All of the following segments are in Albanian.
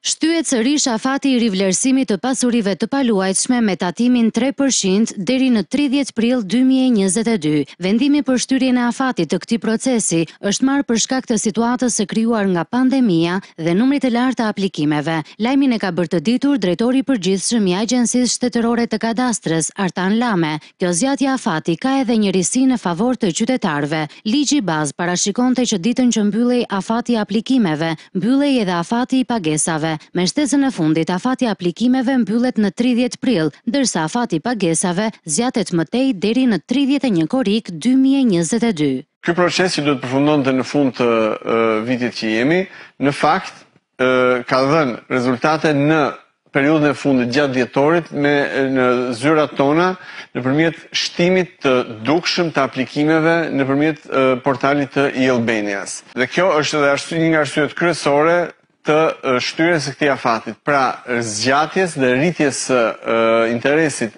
Shtyet sërish a fati i rivlerësimit të pasurive të paluajtshme me tatimin 3% deri në 30 pril 2022. Vendimi për shtyrien e a fati të këti procesi është marë për shkak të situatës së kryuar nga pandemia dhe numrit e lartë të aplikimeve. Lajmin e ka bërtë ditur drejtori për gjithë shëmi agjensis shtetërore të kadastrës Artan Lame. Kjo zjatja a fati ka edhe një risi në favor të qytetarve. Ligi bazë parashikonte që ditën që mbyllej a fati aplikimeve, mbyllej edhe a fati i pagesave pagesave. Me shtesën e fundit, afati aplikimeve mbyllet në 30 pril, dërsa afati pagesave zjatet mëtej deri në 31 korik 2022. Ky proces që do të përfundon të në fund të vitit që jemi, në fakt, ka dhenë rezultate në periudën e fundit gjatë djetorit me në zyrat tona në përmjet shtimit të dukshëm të aplikimeve në përmjet portalit të i Albanias. Dhe kjo është edhe një nga rësujet kryesore të shtyres e këti afatit, pra zgjatjes dhe rritjes interesit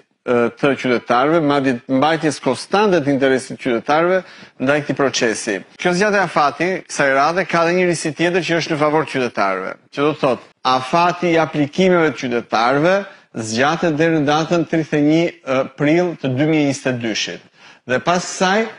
të qytetarve, ma mbajtjes konstante të interesit qytetarve nda i këti procesi. Kjo zgjate afati, kësa e rade, ka dhe një risit tjetër që është në favor qytetarve. Që do të thotë, afati i aplikimeve të qytetarve zgjate dhe në datën 31 pril të 2022. Dhe pas saj,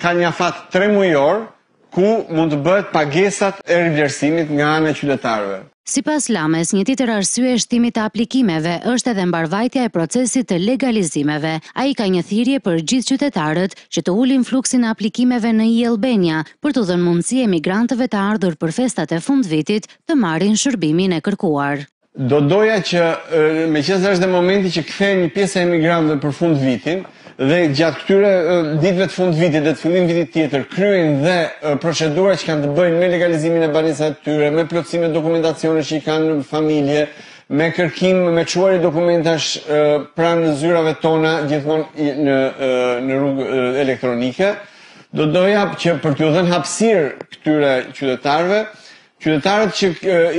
ka një afat 3 mujorë, ku mund të bëhet pagesat e rivlerësimit nga anë e qytetarëve. Si pas lames, një titër arsye e shtimit të aplikimeve është edhe mbarvajtja e procesit të legalizimeve. A i ka një thirje për gjithë qytetarët që të ulin fluksin aplikimeve në i Elbenja për të dhënë mundësi e migrantëve të ardhur për festat e fund vitit të marin shërbimin e kërkuar. Do doja që me qësë është dhe momenti që këthe një pjesë e migrantëve për fund vitin, dhe gjatë këtyre ditëve të fund vitit dhe të fillim vitit tjetër kryen dhe procedurat që kanë të bëjnë me legalizimin e banesave të tyre, me plotësimin e dokumentacioneve që i kanë në familje, me kërkim me çuari dokumentash pranë zyrave tona gjithmonë në në rrugë elektronike. Do të doja që për t'ju dhënë hapësirë këtyre qytetarëve, qytetarët që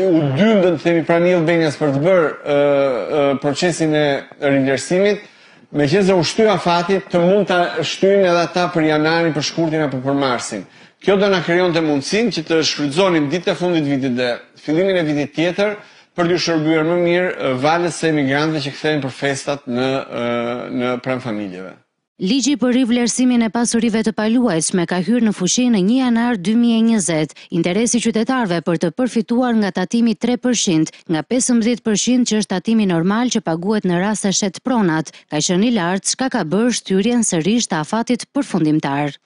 u dymbën të themi pranë Albanias për të bërë procesin e rivlerësimit, me qenë se u shtyja fati, të mund të shtyjnë edhe ata për janarin, për shkurtin apo për marsin. Kjo do na kërion të mundësin që të shfrytëzonim ditët e fundit vitit dhe fillimin e vitit tjetër për të shërbyer më mirë valës e emigrantëve që kthehen për festat në në pranë familjeve. Ligji për rivlerësimin e pasurive të paluajtshme ka hyrë në fushi në 1 janar 2020. Interesi qytetarëve për të përfituar nga tatimi 3% nga 15% që është tatimi normal që paguet në raste shet pronat, ka qenë i lartë, çka ka bërë shtyrjen sërish të afatit përfundimtar.